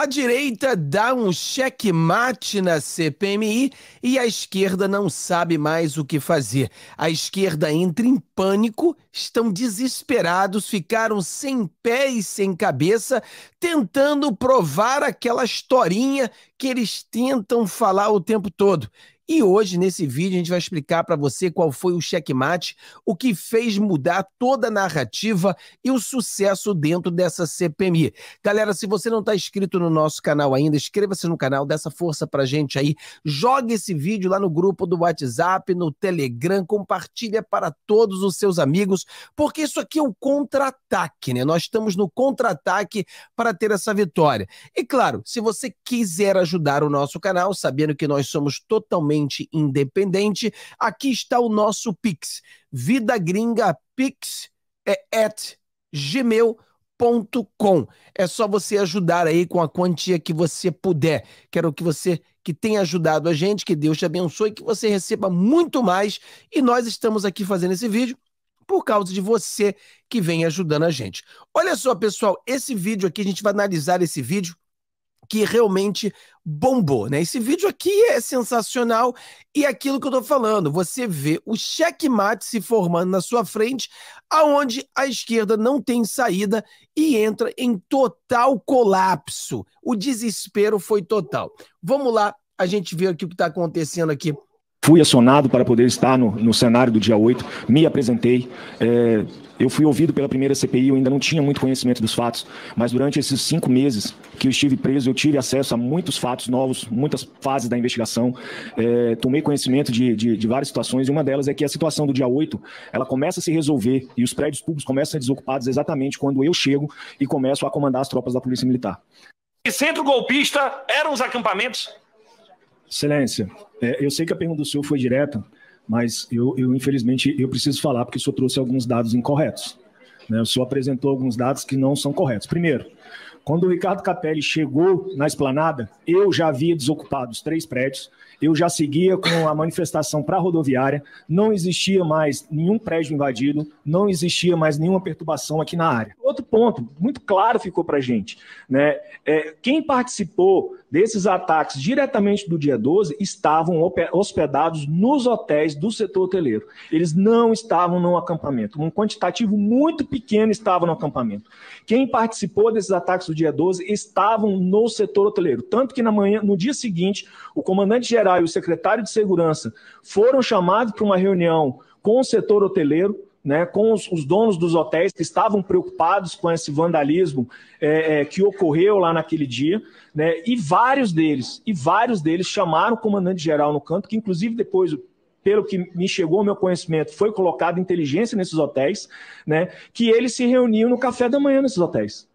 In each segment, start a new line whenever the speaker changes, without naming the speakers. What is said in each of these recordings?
A direita dá um checkmate na CPMI e a esquerda não sabe mais o que fazer. A esquerda entra em pânico, estão desesperados, ficaram sem pé e sem cabeça, tentando provar aquela historinha que eles tentam falar o tempo todo. E hoje, nesse vídeo, a gente vai explicar para você qual foi o checkmate, o que fez mudar toda a narrativa e o sucesso dentro dessa CPMI. Galera, se você não está inscrito no nosso canal ainda, inscreva-se no canal, dá essa força para gente aí. Jogue esse vídeo lá no grupo do WhatsApp, no Telegram, compartilha para todos os seus amigos, porque isso aqui é um contra-ataque, né? Nós estamos no contra-ataque para ter essa vitória. E claro, se você quiser ajudar o nosso canal, sabendo que nós somos totalmente totalmente independente. Aqui está o nosso Pix. Vida Gringa Pix é at gmail.com com. É só você ajudar aí com a quantia que você puder. Quero que você que tenha ajudado a gente, que Deus te abençoe, que você receba muito mais. E nós estamos aqui fazendo esse vídeo por causa de você que vem ajudando a gente. Olha só, pessoal, esse vídeo aqui, a gente vai analisar esse vídeo que realmente bombou, né? Esse vídeo aqui é sensacional e é aquilo que eu tô falando, você vê o checkmate se formando na sua frente, aonde a esquerda não tem saída e entra em total colapso. O desespero foi total. Vamos lá, a gente vê aqui o que está acontecendo aqui
fui acionado para poder estar no, no cenário do dia 8, me apresentei. É, eu fui ouvido pela primeira CPI, eu ainda não tinha muito conhecimento dos fatos, mas durante esses cinco meses que eu estive preso, eu tive acesso a muitos fatos novos, muitas fases da investigação, é, tomei conhecimento de, de, de, várias situações, e uma delas é que a situação do dia 8, ela começa a se resolver e os prédios públicos começam a ser desocupados exatamente quando eu chego e começo a comandar as tropas da Polícia Militar. E centro golpista eram os acampamentos Excelência, é, eu sei que a pergunta do senhor foi direta, mas eu, eu, infelizmente eu preciso falar porque o senhor trouxe alguns dados incorretos. Né? O senhor apresentou alguns dados que não são corretos. Primeiro, quando o Ricardo Capelli chegou na esplanada, eu já havia desocupado os três prédios, eu já seguia com a manifestação para a rodoviária, não existia mais nenhum prédio invadido, não existia mais nenhuma perturbação aqui na área. Outro ponto, muito claro ficou para a gente, né? É, quem participou desses ataques diretamente do dia 12 estavam hospedados nos hotéis do setor hoteleiro. Eles não estavam no acampamento. Um quantitativo muito pequeno estava no acampamento. Quem participou desses ataques do dia 12 estavam no setor hoteleiro. Tanto que na manhã, no dia seguinte, o comandante-geral e o secretário de segurança foram chamados para uma reunião com o setor hoteleiro né, com os, os, donos dos hotéis que estavam preocupados com esse vandalismo é, é, que ocorreu lá naquele dia, né, e vários deles, e vários deles chamaram o comandante-geral no canto, que inclusive depois pelo que me chegou ao meu conhecimento, foi colocada inteligência nesses hotéis, né, que eles se reuniam no café da manhã nesses hotéis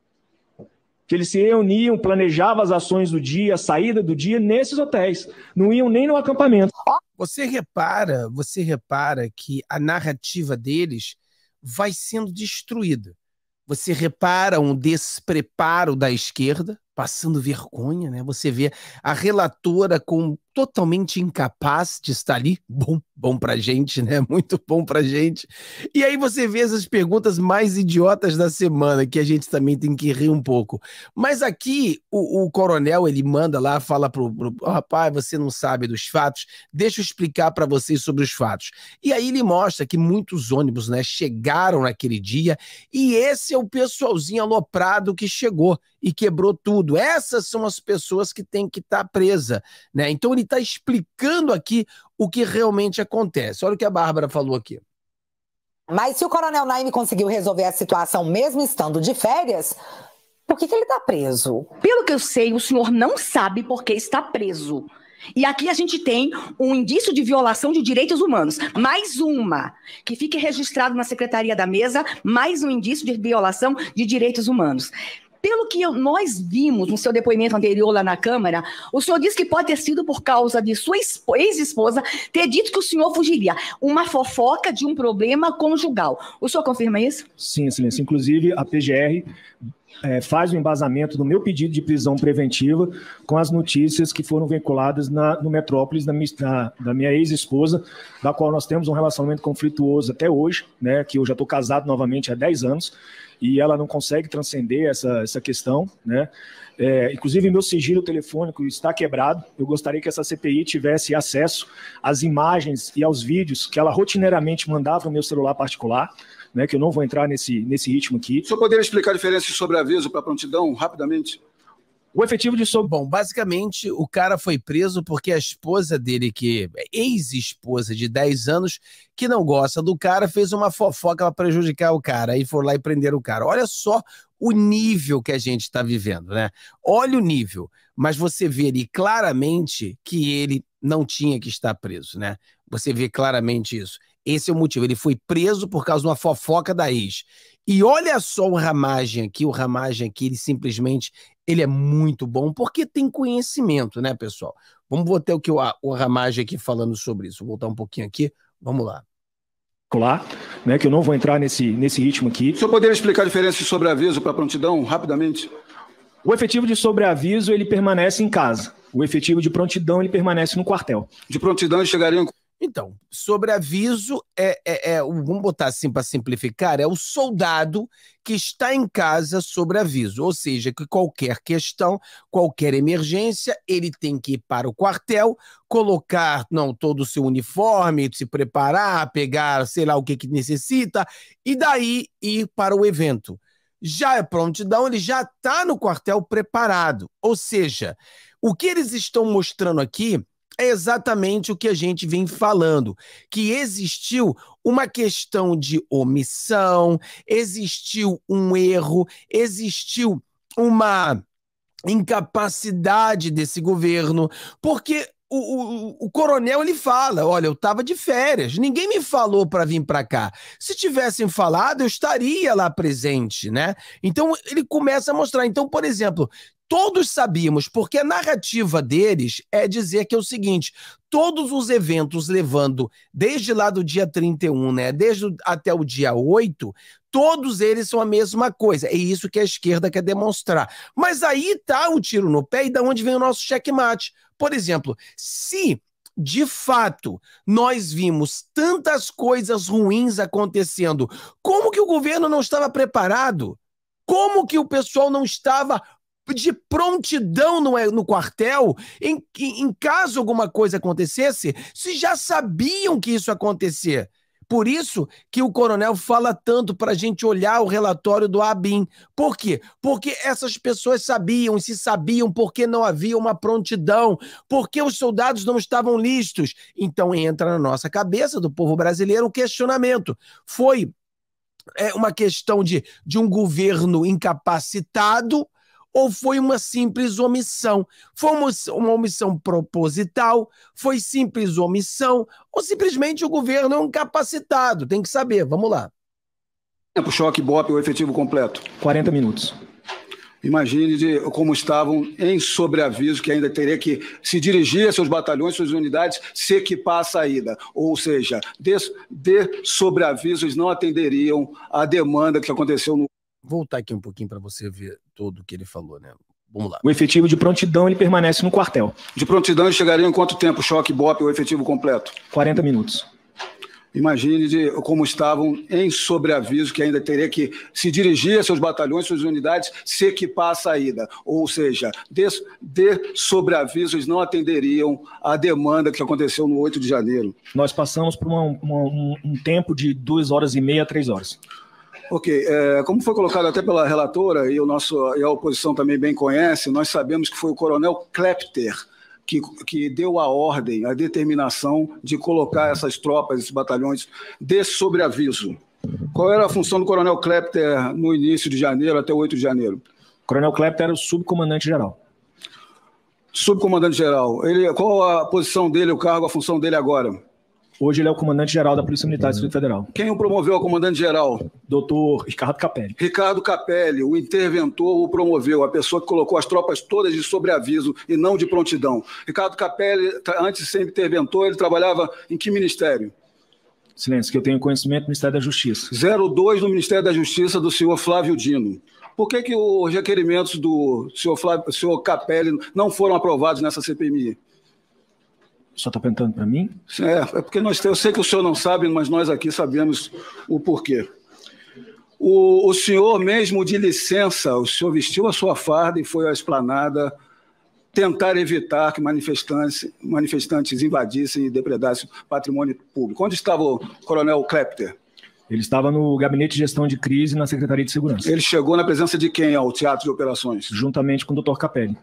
que eles se reuniam,
planejavam as ações do dia, a saída do dia nesses hotéis, não iam nem no acampamento. Você repara, você repara que a narrativa deles vai sendo destruída. Você repara um despreparo da esquerda, passando vergonha, né? Você vê a relatora com totalmente incapaz de estar ali. Bom, bom pra gente, né? Muito bom pra gente. E aí você vê essas perguntas mais idiotas da semana, que a gente também tem que rir um pouco. Mas aqui o, o coronel ele manda lá, fala pro, pro oh, rapaz, você não sabe dos fatos, deixa eu explicar para vocês sobre os fatos. E aí ele mostra que muitos ônibus, né, chegaram naquele dia e esse é o pessoalzinho aloprado que chegou e quebrou tudo. Essas são as pessoas que têm que estar tá presa, né? Então ele me está explicando aqui o que realmente acontece. Olha o que a Bárbara falou aqui.
Mas se o Coronel Naime conseguiu resolver a situação mesmo estando de férias, por que, que ele está preso? Pelo que eu sei, o senhor não sabe por que está preso. E aqui a gente tem um indício de violação de direitos humanos. Mais uma, que fique registrado na Secretaria da Mesa, mais um indício de violação de direitos humanos. Pelo que eu, nós vimos no seu depoimento anterior lá na Câmara, o senhor disse que pode ter sido por causa de sua ex-esposa ter dito que o senhor fugiria. Uma fofoca de um problema conjugal. O senhor confirma isso?
Sim, excelência. Inclusive, a PGR é, faz o embasamento do meu pedido de prisão preventiva com as notícias que foram veiculadas na, no Metrópolis da minha, minha ex-esposa, da qual nós temos um relacionamento conflituoso até hoje, né, que eu já estou casado novamente há 10 anos, e ela não consegue transcender essa, essa questão, né? É, inclusive, meu sigilo telefônico está quebrado. Eu gostaria que essa CPI tivesse acesso às imagens e aos vídeos que ela rotineiramente mandava no meu celular particular. Né, que eu não vou entrar
nesse, nesse ritmo aqui. Só poderia explicar a diferença sobre aviso para
prontidão, rapidamente?
O efetivo de São Bom, basicamente, o cara foi preso porque a esposa dele, que é ex-esposa de 10 anos, que não gosta do cara, fez uma fofoca para prejudicar o cara e foram lá e prenderam o cara. Olha só o nível que a gente está vivendo, né? Olha o nível, mas você vê ali claramente que ele não tinha que estar preso, né? Você vê claramente isso. Esse é o motivo. Ele foi preso por causa de uma fofoca da ex. E olha só o Ramagem aqui, o Ramagem aqui, ele simplesmente ele é muito bom porque tem conhecimento, né, pessoal? Vamos botar o que o, o Ramagem aqui falando sobre isso. Vou voltar um pouquinho aqui. Vamos lá
lá, né, que eu não vou entrar nesse, nesse ritmo
aqui. O senhor poderia explicar a diferença de sobreaviso para prontidão, rapidamente?
O efetivo de sobreaviso, ele permanece em casa. O efetivo de prontidão, ele permanece no quartel.
De prontidão, ele chegaria em...
Então, sobreaviso é, é, é, vamos botar assim para simplificar, é o soldado que está em casa sobre aviso, ou seja, que qualquer questão, qualquer emergência, ele tem que ir para o quartel, colocar não todo o seu uniforme, se preparar, pegar sei lá o que que necessita e daí ir para o evento. Já é prontidão, ele já está no quartel preparado, ou seja, o que eles estão mostrando aqui é exatamente o que a gente vem falando, que existiu uma questão de omissão, existiu um erro, existiu uma incapacidade desse governo, porque o, o, o, coronel ele fala: olha, eu estava de férias, ninguém me falou para vir para cá. Se tivessem falado, eu estaria lá presente, né? Então ele começa a mostrar. Então, por exemplo, todos sabíamos, porque a narrativa deles é dizer que é o seguinte: todos os eventos levando desde lá do dia 31, né, desde até o dia 8, todos eles são a mesma coisa. É isso que a esquerda quer demonstrar. Mas aí tá o tiro no pé e da onde vem o nosso checkmate. Por exemplo, se de fato, nós vimos tantas coisas ruins acontecendo. Como que o governo não estava preparado? Como que o pessoal não estava de prontidão no, é, no quartel em, em caso alguma coisa acontecesse, se já sabiam que isso ia acontecer. Por isso que o coronel fala tanto para a gente olhar o relatório do ABIN. Por quê? Porque essas pessoas sabiam, e se sabiam, porque não havia uma prontidão, porque os soldados não estavam listos. Então entra na nossa cabeça do povo brasileiro o questionamento. Foi é uma questão de, de um governo incapacitado ou foi uma simples omissão? Foi uma, uma omissão proposital? Foi simples omissão? Ou simplesmente o governo é um capacitado? Tem que saber, vamos lá. Tempo
choque, BOP, o efetivo completo? 40 minutos. Imagine de, como estavam em sobreaviso, que ainda teria que se dirigir a seus batalhões, suas unidades, se equipar a saída. Ou seja, de, de sobreavisos não atenderiam à demanda que aconteceu no
voltar aqui um pouquinho para você ver todo o que ele falou, né? Vamos lá. O efetivo
de prontidão ele permanece no quartel.
De prontidão ele chegaria em quanto tempo? Choque, BOP, o efetivo completo? 40 minutos. Imagine de, como estavam em sobreaviso, que ainda teria que se dirigir a seus batalhões, suas unidades, se equipar à saída. Ou seja, de, de sobreaviso, eles não atenderiam à demanda que aconteceu no 8 de janeiro. Nós passamos por uma, uma, um, um tempo de duas horas e meia a três horas. Ok, é, como foi colocado até pela relatora e, o nosso, e a oposição também bem conhece, nós sabemos que foi o coronel Klepter que, que deu a ordem, a determinação de colocar essas tropas, esses batalhões de sobreaviso. Qual era a função do coronel Klepter no início de janeiro até 8 de janeiro? O coronel Klepter era o subcomandante-geral. Subcomandante-geral. Qual a posição dele, o cargo, a função dele agora?
Hoje ele é o comandante-geral da Polícia Militar do Distrito Federal.
Quem o promoveu a comandante-geral? Doutor
Ricardo Capelli.
Ricardo Capelli, o interventor, o promoveu, a pessoa que colocou as tropas todas de sobreaviso e não de prontidão. Ricardo Capelli, antes de ser interventor, ele trabalhava em que ministério? Silêncio, que eu tenho conhecimento do Ministério da Justiça. 02 do Ministério da Justiça do senhor Flávio Dino. Por que, que os requerimentos do senhor, Flávio, senhor Capelli não foram aprovados nessa CPMI?
só está perguntando para mim?
É, é porque nós, eu sei que o senhor não sabe, mas nós aqui sabemos o porquê. O, o senhor, mesmo de licença, o senhor vestiu a sua farda e foi à esplanada tentar evitar que manifestantes, manifestantes invadissem e depredassem patrimônio público. Onde estava o coronel Klepter? Ele estava no gabinete de gestão de crise na Secretaria de Segurança. Ele chegou na presença de quem ao Teatro de Operações? Juntamente com o Dr. Capelli.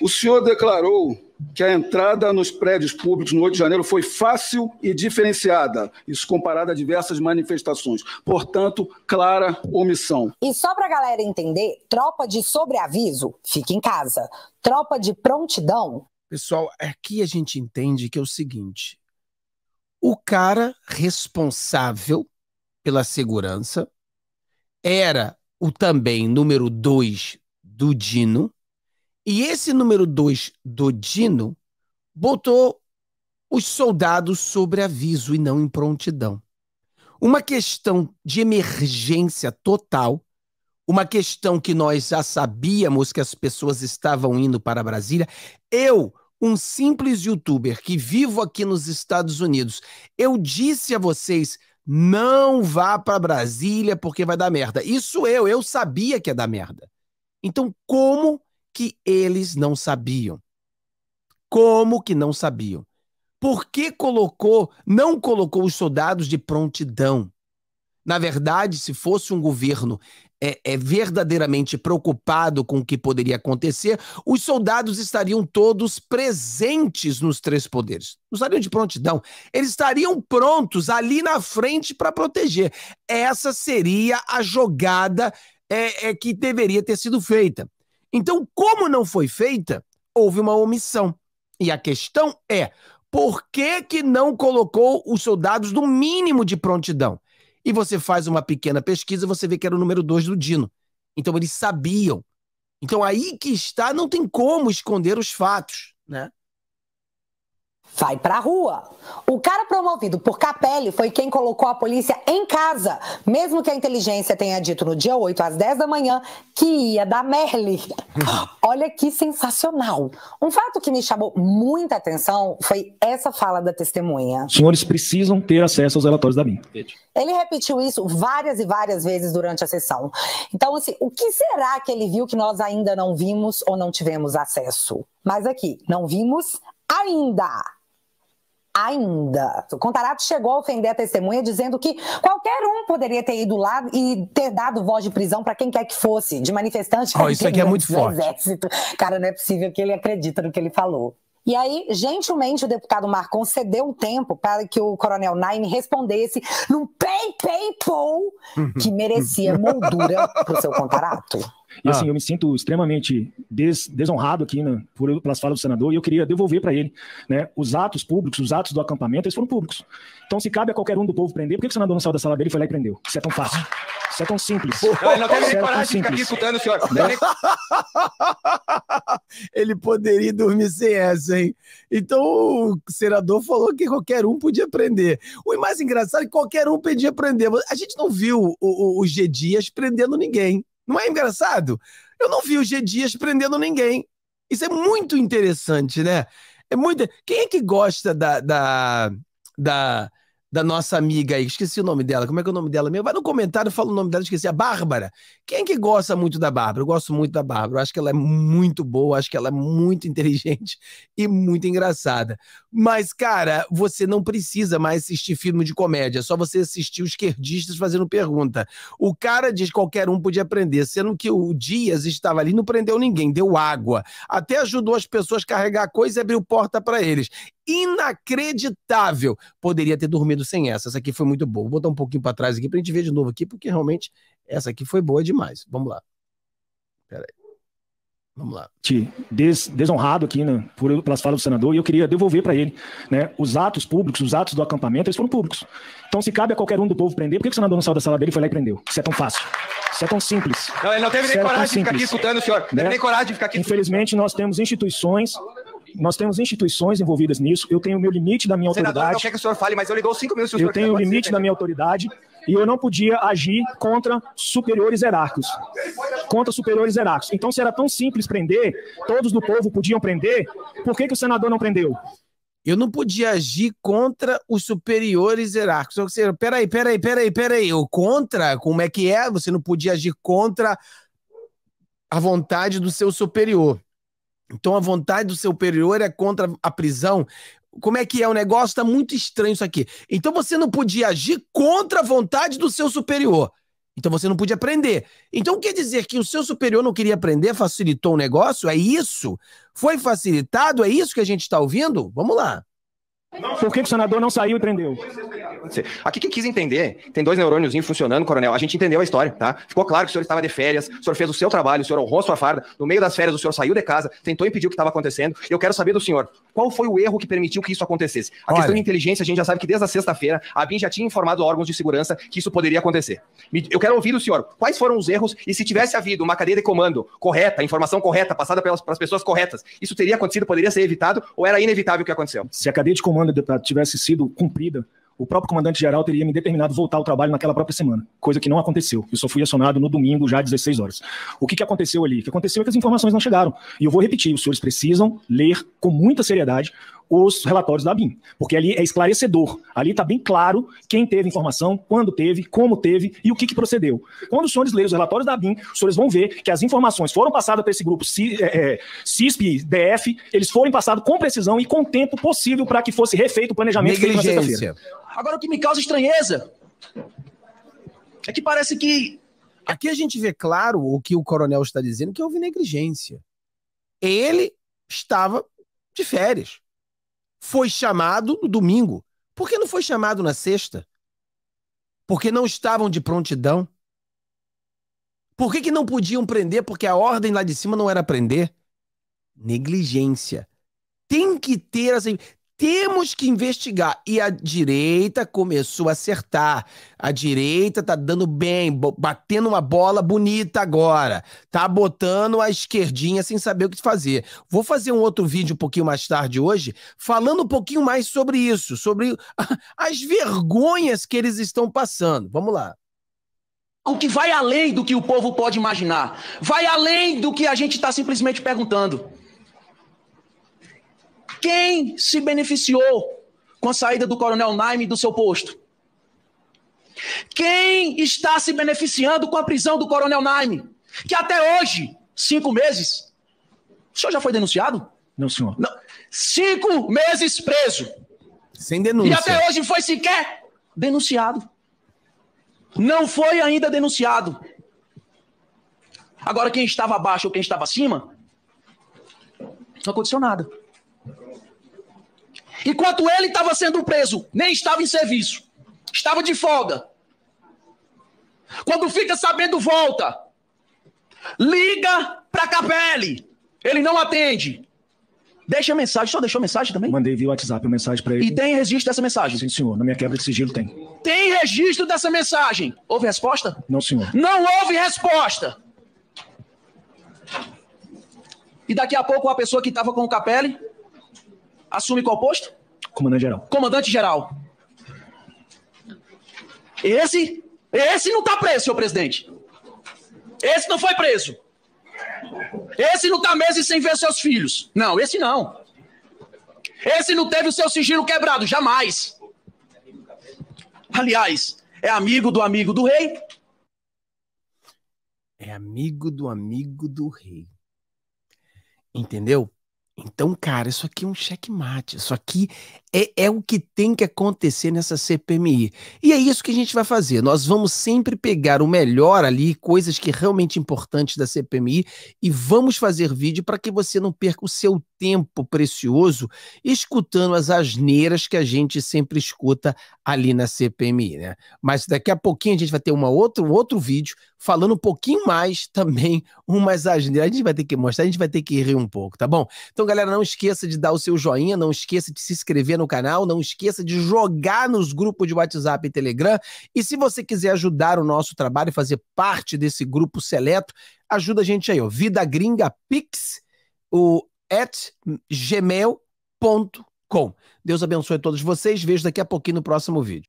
O senhor declarou que a entrada nos prédios públicos no 8 de janeiro foi fácil e diferenciada, isso comparado a diversas manifestações. Portanto,
clara omissão. E só para a galera entender, tropa de sobreaviso, fica em casa. Tropa de prontidão. Pessoal, aqui a gente entende que é o seguinte:
o cara responsável pela segurança era o também número 2 do Dino, e esse número 2 do Dino botou os soldados sobre aviso e não em prontidão. Uma questão de emergência total, uma questão que nós já sabíamos que as pessoas estavam indo para Brasília. Eu, um simples youtuber que vivo aqui nos Estados Unidos, eu disse a vocês: não vá para Brasília porque vai dar merda. Isso eu, eu sabia que ia dar merda. Então, como que eles não sabiam. Como que não sabiam? Por que colocou, não colocou os soldados de prontidão? Na verdade, se fosse um governo é, é, verdadeiramente preocupado com o que poderia acontecer, os soldados estariam todos presentes nos três poderes. Não estariam de prontidão. Eles estariam prontos ali na frente para proteger. Essa seria a jogada é, é, que deveria ter sido feita. Então, como não foi feita, houve uma omissão. E a questão é: por que, que não colocou os soldados no mínimo de prontidão? E você faz uma pequena pesquisa, você vê que era o número 2 do Dino. Então, eles sabiam. Então, aí que está, não
tem como esconder os fatos, né? Vai pra rua. O cara promovido por Capelli foi quem colocou a polícia em casa, mesmo que a inteligência tenha dito no dia 8 às 10 da manhã que ia dar Merle. Olha que sensacional. Um fato que me chamou muita atenção foi essa fala da testemunha. Os
senhores precisam ter acesso aos relatórios da BIM.
Ele repetiu isso várias e várias vezes durante a sessão. Então, assim, o que será que ele viu que nós ainda não vimos ou não tivemos acesso? Mas aqui, não vimos ainda. Ainda. O Contarato chegou a ofender a testemunha dizendo que qualquer um poderia ter ido lá e ter dado voz de prisão para quem quer que fosse, de manifestante. Oh, isso aqui é muito forte. Exército. Cara, não é possível que ele acredita no que ele falou. E aí, gentilmente, o deputado Marcon cedeu um tempo para que o coronel Nine respondesse num pay-pay-pull uhum. que merecia
moldura para o seu Contarato. E assim, ah. assim, eu me sinto extremamente des, desonrado aqui né, por, pelas falas do senador e eu queria devolver para ele né, os atos públicos, os atos do acampamento, eles foram públicos. Então, se cabe a qualquer um do povo prender, por que, que o senador não saiu da sala dele e foi lá e prendeu? Isso é tão fácil. Isso
é tão simples. Não, ele não nem é de ficar aqui
escutando o senhor. Né?
ele poderia dormir sem essa, hein? Então o senador falou que qualquer um podia prender. O mais engraçado é que qualquer um podia prender. A gente não viu os o G. Dias prendendo ninguém. Não é engraçado? Eu não vi o G Dias prendendo ninguém. Isso é muito interessante, né? É muito. Quem é que gosta da, da, da da nossa amiga aí, esqueci o nome dela, como é que é o nome dela mesmo? Vai no comentário, fala o nome dela, esqueci, a Bárbara. Quem que gosta muito da Bárbara? Eu gosto muito da Bárbara, eu acho que ela é muito boa, acho que ela é muito inteligente e muito engraçada. Mas, cara, você não precisa mais assistir filme de comédia, é só você assistir os esquerdistas fazendo pergunta. O cara diz que qualquer um podia aprender, sendo que o Dias estava ali, não prendeu ninguém, deu água, até ajudou as pessoas a carregar coisa e abriu porta para eles inacreditável. Poderia ter dormido sem essa. Essa aqui foi muito boa. Vou botar um pouquinho para trás aqui para a gente ver de novo aqui, porque realmente essa aqui foi boa demais. Vamos lá. Pera aí.
Vamos lá.
Des, desonrado aqui, né, por, pelas falas do senador, e eu queria devolver para ele, né, os atos públicos, os atos do acampamento, eles foram públicos. Então, se cabe a qualquer um do povo prender, por que, que o senador não saiu da sala dele e foi lá e prendeu? Isso é tão fácil. Isso é tão simples. Não, ele não teve é né? nem coragem de ficar aqui escutando
senhor. Não né? teve nem coragem de
ficar aqui. Infelizmente, nós temos instituições nós temos instituições envolvidas nisso. Eu tenho o meu limite da minha Senador, então autoridade. Eu quer
que o senhor fale, mas eu ligou cinco minutos. Eu tenho o limite da minha
autoridade e eu não podia agir contra superiores hierárquicos. Contra superiores hierárquicos. Então, se era tão simples prender,
todos do povo podiam prender, por que, que o senador não prendeu? Eu não podia agir contra os superiores hierárquicos. Ou então, seja, peraí, peraí, peraí, peraí. O contra, como é que é? Você não podia agir contra a vontade do seu superior. Então a vontade do seu superior é contra a prisão. Como é que é o negócio? Está muito estranho isso aqui. Então você não podia agir contra a vontade do seu superior. Então você não podia aprender. Então quer dizer que o seu superior não queria aprender, facilitou o negócio? É isso? Foi facilitado? É isso que a gente está ouvindo? Vamos lá. Por que, o senador não saiu e prendeu?
Aqui quem quis entender, tem dois neurônios funcionando, coronel. A gente entendeu a história, tá? Ficou claro que o senhor estava de férias, o senhor fez o seu trabalho, o senhor honrou sua farda. No meio das férias, o senhor saiu de casa, tentou impedir o que estava acontecendo. Eu quero saber do senhor, qual foi o erro que permitiu que isso acontecesse? A Olha. questão de inteligência, a gente já sabe que desde a sexta-feira, a BIM já tinha informado órgãos de segurança que isso poderia acontecer. Eu quero ouvir do senhor, quais foram os erros e se tivesse havido uma cadeia de comando correta, informação correta, passada pelas pessoas corretas, isso teria acontecido, poderia ser evitado ou era inevitável o que aconteceu?
Se a cadeia de comando demanda, tivesse sido cumprida, o próprio comandante-geral teria me determinado voltar ao trabalho naquela própria semana, coisa que não aconteceu. Eu só fui acionado no domingo, já às 16 horas. O que, que aconteceu ali? O que aconteceu é que as informações não chegaram. E eu vou repetir: os senhores precisam ler com muita seriedade os relatórios da BIM, porque ali é esclarecedor. Ali está bem claro quem teve informação, quando teve, como teve e o que, que procedeu. Quando os senhores lerem os relatórios da BIM, os senhores vão ver que as informações foram passadas para esse grupo CISP, é, é, DF, eles foram passados com precisão e com tempo possível para que fosse refeito o planejamento feito na sexta-feira.
Agora, o que me causa estranheza é que parece que. Aqui a gente vê claro o que o coronel está dizendo, que houve negligência. Ele estava de férias foi chamado no domingo. Por que não foi chamado na sexta? Porque não estavam de prontidão. Por que, que não podiam prender? Porque a ordem lá de cima não era prender. Negligência. Tem que ter essa temos que investigar. E a direita começou a acertar. A direita tá dando bem, batendo uma bola bonita agora. Tá botando a esquerdinha sem saber o que fazer. Vou fazer um outro vídeo um pouquinho mais tarde hoje, falando um pouquinho mais sobre isso, sobre as vergonhas que eles estão passando. Vamos lá o que
vai além do que o povo pode imaginar, vai além do que a gente está simplesmente perguntando. Quem se beneficiou com a saída do coronel Naime do seu posto? Quem está se beneficiando com a prisão do coronel Naime? Que até hoje, cinco meses. O senhor já foi denunciado? Não, senhor. Não. Cinco meses preso. Sem denúncia. E até hoje foi sequer denunciado. Não foi ainda denunciado. Agora, quem estava abaixo ou quem estava acima, não aconteceu nada. Enquanto ele estava sendo preso, nem estava em serviço, estava de folga. Quando fica sabendo, volta. Liga para Capelli. Ele não atende. Deixa mensagem, só deixou mensagem também? Mandei via WhatsApp a mensagem para ele. E tem registro dessa mensagem? Sim, senhor. Na minha quebra de sigilo tem. Tem registro dessa mensagem? Houve resposta? Não, senhor. Não houve resposta. E daqui a pouco a pessoa que estava com o Capelli assume qual posto? Comandante-geral. Comandante-geral. Esse, esse não está preso, senhor presidente. Esse não foi preso. Esse não está meses sem ver seus filhos. Não, esse não. Esse não teve o seu sigilo quebrado, jamais. Aliás, é amigo do amigo do rei.
É amigo do amigo do rei. Entendeu? Então, cara, isso aqui é um checkmate. Isso aqui é, é, o que tem que acontecer nessa CPMI. E é isso que a gente vai fazer. Nós vamos sempre pegar o melhor ali, coisas que é realmente importantes da CPMI, e vamos fazer vídeo para que você não perca o seu tempo precioso escutando as asneiras que a gente sempre escuta ali na CPMI, né? Mas daqui a pouquinho a gente vai ter uma outra, um outro vídeo falando um pouquinho mais também, umas asneiras. A gente vai ter que mostrar, a gente vai ter que rir um pouco, tá bom? Então, galera, não esqueça de dar o seu joinha, não esqueça de se inscrever no no canal, não esqueça de jogar nos grupos de WhatsApp e Telegram. E se você quiser ajudar o nosso trabalho e fazer parte desse grupo seleto, ajuda a gente aí, ó. Vida Gringa Pix, o at gmail.com. Deus abençoe todos vocês. Vejo daqui a pouquinho no próximo vídeo.